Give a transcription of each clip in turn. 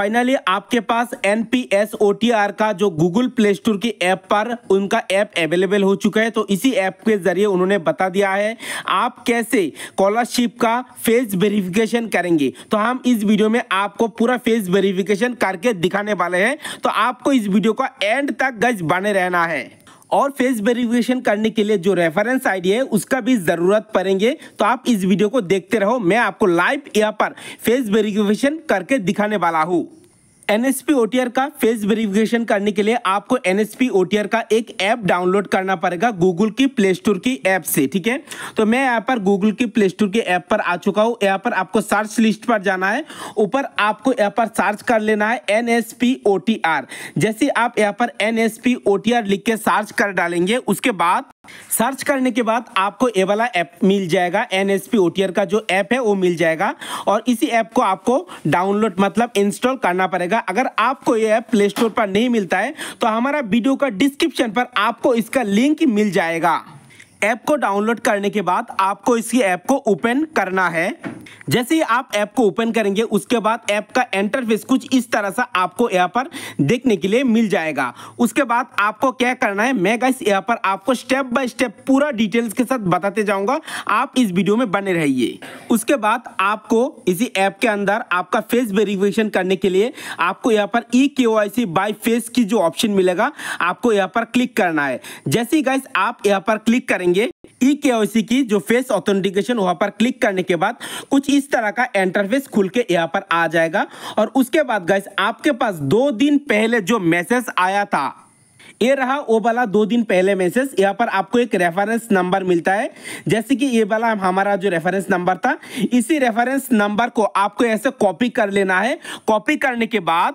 finally आपके पास N P S O T R का जो गूगल प्ले स्टोर की ऐप पर उनका ऐप अवेलेबल हो चुका है तो इसी ऐप के जरिए उन्होंने बता दिया है आप कैसे स्कॉलरशिप का फेस वेरिफिकेशन करेंगे तो हम इस वीडियो में आपको पूरा फेस वेरिफिकेशन करके दिखाने वाले हैं तो आपको इस वीडियो का एंड तक गज बने रहना है और फेस वेरिफिकेशन करने के लिए जो रेफरेंस आईडी है उसका भी जरूरत पड़ेंगे तो आप इस वीडियो को देखते रहो मैं आपको लाइव यहाँ पर फेस वेरिफिकेशन करके दिखाने वाला हूँ एनएसपी ओटीआर का फेस वेरिफिकेशन करने के लिए आपको एनएसपी ओटीआर का एक ऐप डाउनलोड करना पड़ेगा गूगल की प्ले स्टोर की ऐप से ठीक है तो मैं यहाँ पर गूगल की प्ले स्टोर की ऐप पर आ चुका हूँ यहाँ पर आपको सर्च लिस्ट पर जाना है ऊपर आपको यहाँ पर सर्च कर लेना है एन एस जैसे आप यहाँ पर एन एस लिख के सर्च कर डालेंगे उसके बाद सर्च करने के बाद आपको ये वाला ऐप मिल जाएगा एन एस का जो ऐप है वो मिल जाएगा और इसी ऐप को आपको डाउनलोड मतलब इंस्टॉल करना पड़ेगा अगर आपको ये ऐप प्ले स्टोर पर नहीं मिलता है तो हमारा वीडियो का डिस्क्रिप्शन पर आपको इसका लिंक मिल जाएगा ऐप को डाउनलोड करने के बाद आपको इसी ऐप को ओपन करना है जैसे ही आप ऐप को ओपन करेंगे उसके बाद ऐप का इंटरफेस कुछ इस तरह से आपको यहाँ पर देखने के लिए मिल जाएगा उसके बाद आपको क्या करना है मैं इस यहाँ पर आपको स्टेप बाय स्टेप पूरा डिटेल्स के साथ बताते जाऊंगा आप इस वीडियो में बने रहिए उसके बाद आपको इसी ऐप के अंदर आपका फेस वेरिफिकेशन करने के लिए आपको यहाँ पर ई के वाई सी बाई फेस की जो ऑप्शन मिलेगा आपको यहाँ पर क्लिक करना है जैसे ही गाइस आप यहाँ पर क्लिक करेंगे जाएंगे ई के की जो फेस ऑथेंटिकेशन वहां पर क्लिक करने के बाद कुछ इस तरह का इंटरफेस खुल के यहाँ पर आ जाएगा और उसके बाद गैस आपके पास दो दिन पहले जो मैसेज आया था ये रहा वो वाला दो दिन पहले मैसेज यहाँ पर आपको एक रेफरेंस नंबर मिलता है जैसे कि ये वाला हमारा जो रेफरेंस नंबर था इसी रेफरेंस नंबर को आपको ऐसे कॉपी कर लेना है कॉपी करने के बाद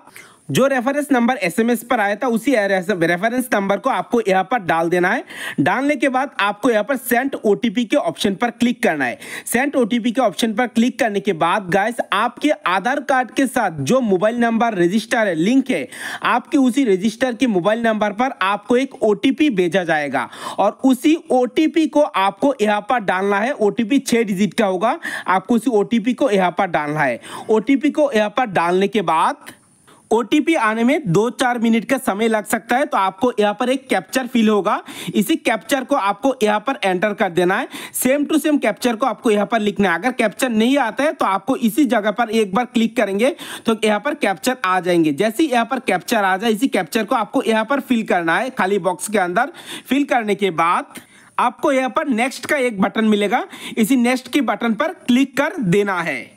जो रेफरेंस नंबर एसएमएस पर आया था उसी रेफरेंस नंबर को आपको यहाँ पर डाल देना है डालने के बाद आपको यहाँ पर सेंट ओटीपी के ऑप्शन पर क्लिक करना है सेंट ओटीपी के ऑप्शन पर क्लिक करने के बाद गाइस आपके आधार कार्ड के साथ जो मोबाइल नंबर रजिस्टर है लिंक है आपके उसी रजिस्टर के मोबाइल नंबर पर आपको एक ओ भेजा जाएगा और उसी ओ को आपको यहाँ पर डालना है ओ छः डिजिट का होगा आपको उसी ओ को यहाँ पर डालना है ओ को यहाँ पर डालने के बाद ओटीपी आने में दो चार मिनट का समय लग सकता है तो आपको यहाँ पर एक कैप्चर फिल होगा इसी कैप्चर को आपको यहाँ पर एंटर कर देना है सेम टू सेम कैप्चर को आपको यहाँ पर लिखना है अगर कैप्चर नहीं आता है तो आपको इसी जगह पर एक बार क्लिक करेंगे तो यहाँ पर कैप्चर आ जाएंगे जैसे यहाँ पर कैप्चर आ जाए इसी कैप्चर को आपको यहाँ पर फिल करना है खाली बॉक्स के अंदर फिल करने के बाद आपको यहाँ पर नेक्स्ट का एक बटन मिलेगा इसी नेक्स्ट के बटन पर क्लिक कर देना है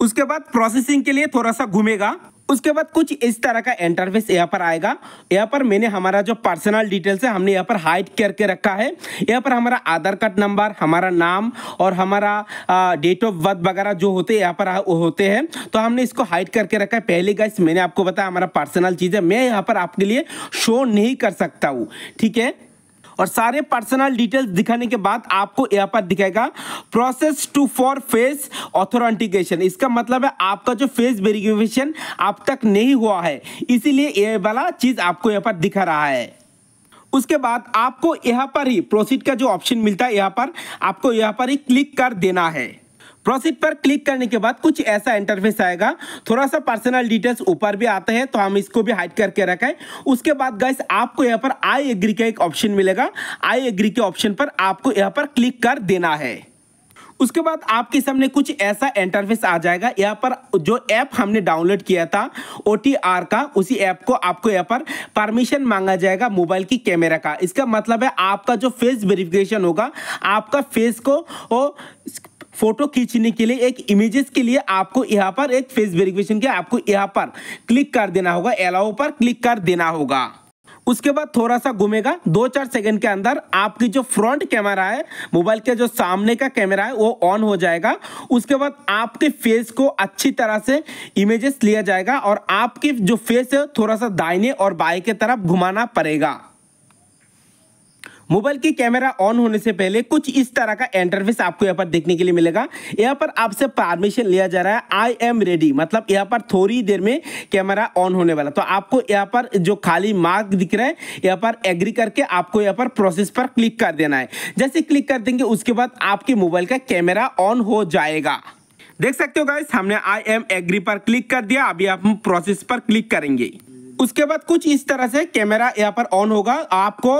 उसके बाद प्रोसेसिंग के लिए थोड़ा सा घूमेगा उसके बाद कुछ इस तरह का इंटरफेस यहाँ पर आएगा यहाँ पर मैंने हमारा जो पर्सनल डिटेल्स है हमने यहाँ पर हाइड करके रखा है यहाँ पर हमारा आधार कार्ड नंबर हमारा नाम और हमारा डेट ऑफ बर्थ वगैरह जो होते हैं यहाँ पर होते हैं तो हमने इसको हाइड करके रखा है पहले का मैंने आपको बताया हमारा पर्सनल चीज़ है मैं यहाँ पर आपके लिए शो नहीं कर सकता हूँ ठीक है और सारे पर्सनल डिटेल्स दिखाने के बाद आपको यहाँ पर दिखेगा process to for face authentication इसका मतलब है आपका जो फेस वेरिफिकेशन आप तक नहीं हुआ है इसीलिए ये वाला चीज़ आपको यहाँ पर दिखा रहा है उसके बाद आपको यहाँ पर ही प्रोसीड का जो ऑप्शन मिलता है यहाँ पर आपको यहाँ पर ही क्लिक कर देना है प्रोसीप पर क्लिक करने के बाद कुछ ऐसा इंटरफेस आएगा थोड़ा सा पर्सनल डिटेल्स ऊपर भी आते हैं तो हम इसको भी हाइड करके रखें उसके बाद गाइस आपको यहाँ पर आई एग्री का एक ऑप्शन मिलेगा आई एग्री के ऑप्शन पर आपको यहाँ पर क्लिक कर देना है उसके बाद आपके सामने कुछ ऐसा इंटरफेस आ जाएगा यहाँ पर जो ऐप हमने डाउनलोड किया था ओ का उसी ऐप को आपको यहाँ पर परमिशन मांगा जाएगा मोबाइल की कैमरा का इसका मतलब है आपका जो फेस वेरिफिकेशन होगा आपका फेस को ओ, फोटो खींचने के लिए एक इमेजेस के लिए आपको यहाँ पर एक फेस वेरिफिकेशन के आपको यहाँ पर क्लिक कर देना होगा एलाओ पर क्लिक कर देना होगा उसके बाद थोड़ा सा घूमेगा दो चार सेकंड के अंदर आपकी जो फ्रंट कैमरा है मोबाइल के जो सामने का कैमरा है वो ऑन हो जाएगा उसके बाद आपके फेस को अच्छी तरह से इमेजेस लिया जाएगा और आपकी जो फेस है थोड़ा सा दाहिने और बाएं की तरफ घुमाना पड़ेगा मोबाइल के कैमरा ऑन होने से पहले कुछ इस तरह का इंटरफेस आपको यहाँ पर देखने के लिए मिलेगा यहाँ पर आपसे परमिशन लिया जा रहा है आई एम रेडी मतलब यहाँ पर थोड़ी देर में कैमरा ऑन होने वाला तो आपको यहाँ पर जो खाली मार्क दिख रहा है यहाँ पर एग्री करके आपको यहाँ पर प्रोसेस पर क्लिक कर देना है जैसे क्लिक कर देंगे उसके बाद आपके मोबाइल का कैमरा ऑन हो जाएगा देख सकते हो गाइस हमने आई एम एग्री पर क्लिक कर दिया अभी आप प्रोसेस पर क्लिक करेंगे उसके बाद कुछ इस तरह से कैमरा यहाँ पर ऑन होगा आपको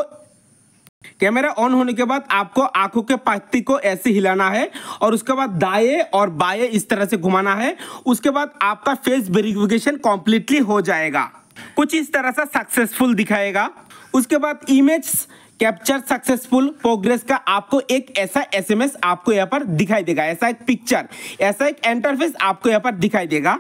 कैमरा ऑन होने के बाद आपको आंखों के पत्ती को ऐसे हिलाना है और उसके बाद दाएं और बाएं इस तरह से घुमाना है उसके बाद आपका फेस वेरिफिकेशन कॉम्प्लीटली हो जाएगा कुछ इस तरह से सक्सेसफुल दिखाएगा उसके बाद इमेज कैप्चर सक्सेसफुल प्रोग्रेस का आपको एक ऐसा एसएमएस आपको यहाँ पर दिखाई देगा ऐसा एक पिक्चर ऐसा एक एंटरफेस आपको यहाँ पर दिखाई देगा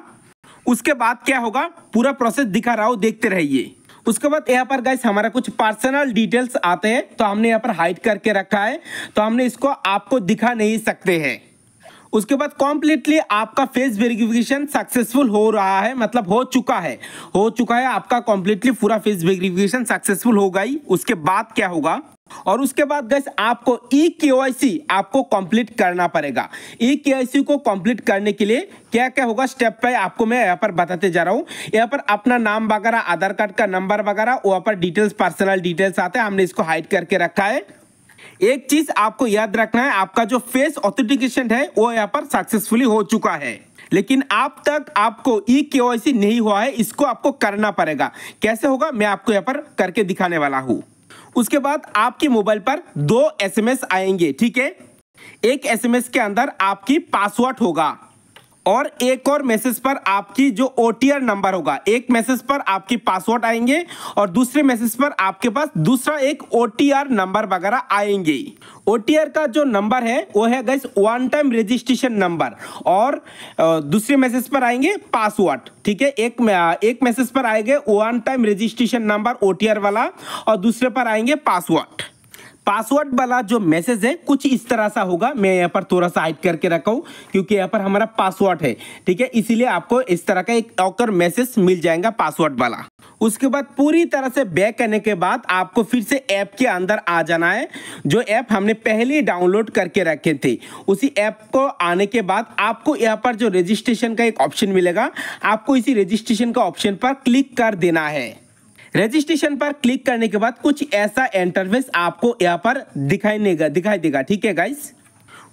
उसके बाद क्या होगा पूरा प्रोसेस दिखा रहा हूँ देखते रहिए उसके बाद यहाँ पर गाइस हमारा कुछ पर्सनल डिटेल्स आते हैं तो हमने यहाँ पर हाइड करके रखा है तो हमने इसको आपको दिखा नहीं सकते हैं उसके बाद कॉम्प्लीटली आपका फेस वेरिफिकेशन सक्सेसफुल हो रहा है मतलब हो चुका है हो चुका है आपका कॉम्प्लीटली पूरा फेस वेरिफिकेशन सक्सेसफुल होगा गई उसके बाद क्या होगा और उसके बाद गैस आपको ई e के आपको कंप्लीट करना पड़ेगा ई e के को कंप्लीट करने के लिए क्या क्या होगा स्टेप पे आपको मैं यहाँ पर बताते जा रहा हूँ यहाँ पर अपना नाम वगैरह आधार कार्ड का नंबर वगैरह वहाँ पर डिटेल्स पर्सनल डिटेल्स आते हैं हमने इसको हाइड करके रखा है एक चीज आपको याद रखना है आपका जो फेस ऑथेंटिकेशन है वो यहाँ पर सक्सेसफुली हो चुका है लेकिन आप तक आपको ई e के नहीं हुआ है इसको आपको करना पड़ेगा कैसे होगा मैं आपको यहाँ पर करके दिखाने वाला हूँ उसके बाद आपके मोबाइल पर दो एसएमएस आएंगे ठीक है एक एसएमएस के अंदर आपकी पासवर्ड होगा और एक और मैसेज पर आपकी जो ओ नंबर होगा एक मैसेज पर आपकी पासवर्ड आएंगे और दूसरे मैसेज पर आपके पास दूसरा एक ओ नंबर वगैरह आएंगे ओ का जो नंबर है वो है गैस वन टाइम रजिस्ट्रेशन नंबर और दूसरे मैसेज पर आएंगे पासवर्ड ठीक है एक एक मैसेज पर आएंगे one time registration number O वाला और दूसरे पर आएंगे पासवर्ड पासवर्ड वाला जो मैसेज है कुछ इस तरह सा होगा मैं यहाँ पर थोड़ा सा हाइट करके रखा हूँ क्योंकि यहाँ पर हमारा पासवर्ड है ठीक है इसीलिए आपको इस तरह का एक ऑकर मैसेज मिल जाएगा पासवर्ड वाला उसके बाद पूरी तरह से बैक करने के बाद आपको फिर से ऐप के अंदर आ जाना है जो ऐप हमने पहले डाउनलोड करके रखे थे उसी ऐप को आने के बाद आपको यहाँ पर जो रजिस्ट्रेशन का एक ऑप्शन मिलेगा आपको इसी रजिस्ट्रेशन का ऑप्शन पर क्लिक कर देना है रजिस्ट्रेशन पर क्लिक करने के बाद कुछ ऐसा इंटरफेस आपको यहाँ पर दिखाई देगा दिखाई देगा ठीक है गाइस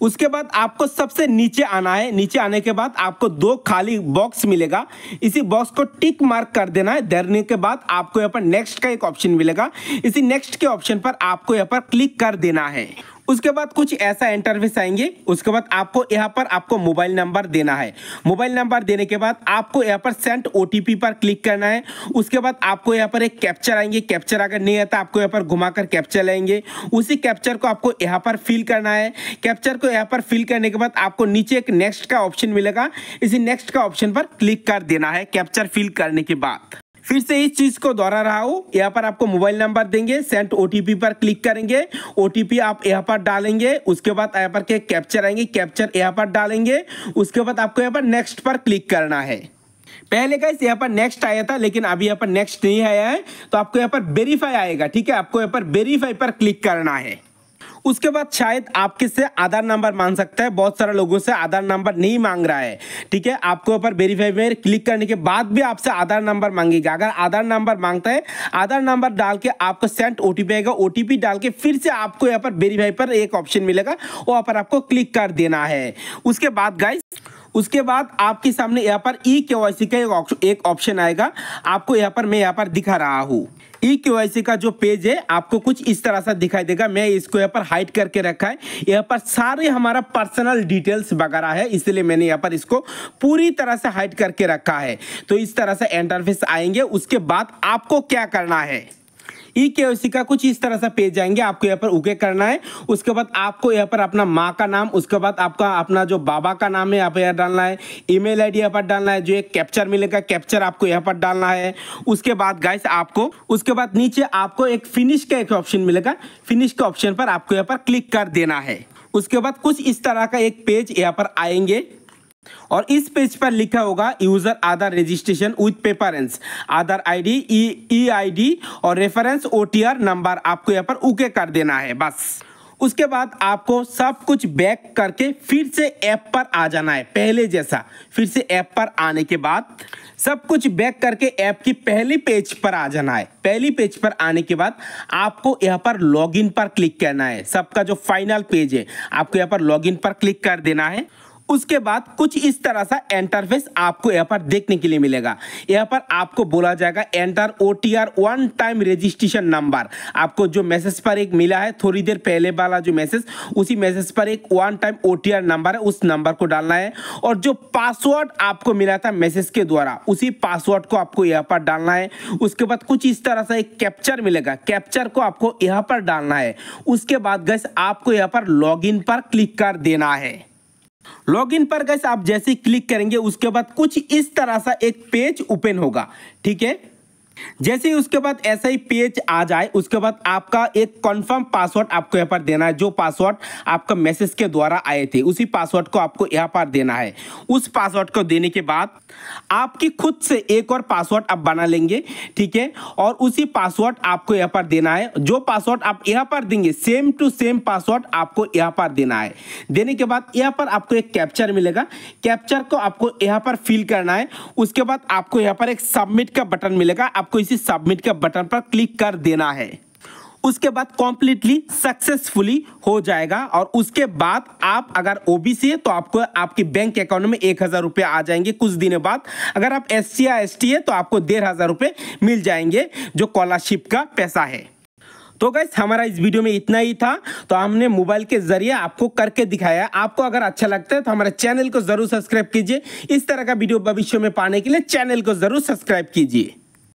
उसके बाद आपको सबसे नीचे आना है नीचे आने के बाद आपको दो खाली बॉक्स मिलेगा इसी बॉक्स को टिक मार्क कर देना है धरने के बाद आपको यहाँ पर नेक्स्ट का एक ऑप्शन मिलेगा इसी नेक्स्ट के ऑप्शन पर आपको यहाँ पर क्लिक कर देना है उसके बाद कुछ ऐसा इंटरव्यूस आएंगे उसके बाद आपको यहाँ पर आपको मोबाइल नंबर देना है मोबाइल नंबर देने के बाद आपको यहाँ पर सेंट ओ पर क्लिक करना है उसके बाद आपको यहाँ पर एक कैप्चर आएंगे कैप्चर अगर नहीं आता आपको यहाँ पर घुमाकर कैप्चर लेंगे उसी कैप्चर को आपको यहाँ पर फिल करना है कैप्चर को यहाँ पर फिल करने के बाद आपको नीचे एक नेक्स्ट का ऑप्शन मिलेगा इसी नेक्स्ट का ऑप्शन पर क्लिक कर देना है कैप्चर फिल करने के बाद फिर से इस चीज को दोहरा रहा हूँ यहाँ पर आपको मोबाइल नंबर देंगे सेंट ओटीपी पर क्लिक करेंगे ओटीपी आप यहाँ पर डालेंगे उसके बाद यहाँ पर के कैप्चर आएंगे कैप्चर यहाँ पर डालेंगे उसके बाद आपको यहाँ पर नेक्स्ट पर क्लिक करना है पहले का इस यहाँ पर नेक्स्ट आया था लेकिन अभी यहाँ पर नेक्स्ट नहीं आया है तो आपको यहाँ पर वेरीफाई आएगा ठीक है आपको यहाँ पर वेरीफाई पर क्लिक करना है उसके बाद शायद आपके से आधार नंबर मांग सकता है बहुत सारे लोगों से आधार नंबर नहीं मांग रहा है ठीक है आपको ऊपर वेरीफाई में क्लिक करने के बाद भी आपसे आधार नंबर मांगेगा अगर आधार नंबर मांगता है आधार नंबर डाल के आपको सेंट ओ आएगा ओ डाल के फिर से आपको यहाँ पर वेरीफाई पर एक ऑप्शन मिलेगा वहाँ पर आपको क्लिक कर देना है उसके बाद गाइस उसके बाद आपके सामने यहाँ पर ई के का एक ऑप्शन आएगा आपको यहाँ पर मैं यहाँ पर दिखा रहा हूँ ई e के का जो पेज है आपको कुछ इस तरह से दिखाई देगा मैं इसको यहाँ पर हाइड करके रखा है यहाँ पर सारे हमारा पर्सनल डिटेल्स वगैरह है इसलिए मैंने यहाँ पर इसको पूरी तरह से हाइड करके रखा है तो इस तरह से एंटरफेस आएंगे उसके बाद आपको क्या करना है ई e का कुछ इस तरह से पेज जाएंगे आपको यहाँ पर ओके करना है उसके बाद आपको यहाँ पर अपना माँ का नाम उसके बाद आपका अपना जो बाबा का नाम है यहाँ पर यहाँ डालना है ईमेल आईडी यहाँ पर डालना है जो एक कैप्चर मिलेगा कैप्चर आपको यहाँ पर डालना है उसके बाद गाइस आपको उसके बाद नीचे आपको एक फिनिश का एक ऑप्शन मिलेगा फिनिश का ऑप्शन पर आपको यहाँ पर क्लिक कर देना है उसके बाद कुछ इस तरह का एक पेज यहाँ पर आएंगे और इस पेज पर लिखा होगा user Aadhaar registration with reference Aadhaar ID E ID और रेफरेंस ओटीआर नंबर आपको यहाँ पर ओके कर देना है बस उसके बाद आपको सब कुछ बैक करके फिर से ऐप पर आ जाना है पहले जैसा फिर से ऐप पर आने के बाद सब कुछ बैक करके ऐप की पहली पेज पर आ जाना है पहली पेज पर आने के बाद आपको यहाँ पर लॉगिन पर क्लिक करना है सबका जो फाइनल पेज है आपको यहाँ पर लॉगिन पर क्लिक कर देना है उसके बाद कुछ इस तरह सा इंटरफेस आपको यहाँ पर देखने के लिए मिलेगा यहाँ पर आपको बोला जाएगा enter O T R one time registration number आपको जो मैसेज पर एक मिला है थोड़ी देर पहले वाला जो मैसेज उसी मैसेज पर एक one time O T R number है उस नंबर को डालना है और जो पासवर्ड आपको मिला था मैसेज के द्वारा उसी पासवर्ड को आपको यहाँ पर डालना है उसके बाद कुछ इस तरह सा एक कैप्चर मिलेगा कैप्चर को आपको यहाँ पर डालना है उसके बाद गैस आपको यहाँ पर इन पर क्लिक कर देना है लॉग इन पर गए आप जैसे क्लिक करेंगे उसके बाद कुछ इस तरह सा एक पेज ओपन होगा ठीक है जैसे ही उसके बाद ऐसा ही पेज आ जाए उसके बाद आपका एक कंफर्म पासवर्ड आपको यहाँ पर देना है जो पासवर्ड आपका मैसेज के द्वारा आए थे उसी पासवर्ड को आपको यहाँ पर देना है उस पासवर्ड को देने के बाद आपकी खुद से एक और पासवर्ड आप बना लेंगे ठीक है और उसी पासवर्ड आपको यहाँ पर देना है जो पासवर्ड आप यहाँ पर देंगे सेम टू सेम पासवर्ड आपको यहाँ पर देना है देने के बाद यहाँ पर आपको एक कैप्चर मिलेगा कैप्चर को आपको यहाँ पर फिल करना है उसके बाद आपको यहाँ पर एक सबमिट का बटन मिलेगा आप आपको इसी सबमिट के बटन पर क्लिक कर देना है उसके बाद कॉम्प्लीटली सक्सेसफुली हो जाएगा और उसके बाद आप अगर ओ बी सी है तो आपको आपके बैंक अकाउंट में एक हज़ार रुपये आ जाएंगे कुछ दिनों बाद अगर आप एस सी या एस टी है तो आपको डेढ़ हज़ार रुपये मिल जाएंगे जो स्कॉलरशिप का पैसा है तो गैस हमारा इस वीडियो में इतना ही था तो हमने मोबाइल के जरिए आपको करके दिखाया आपको अगर अच्छा लगता है तो हमारे चैनल को जरूर सब्सक्राइब कीजिए इस तरह का वीडियो भविष्य में पाने के लिए चैनल को जरूर सब्सक्राइब कीजिए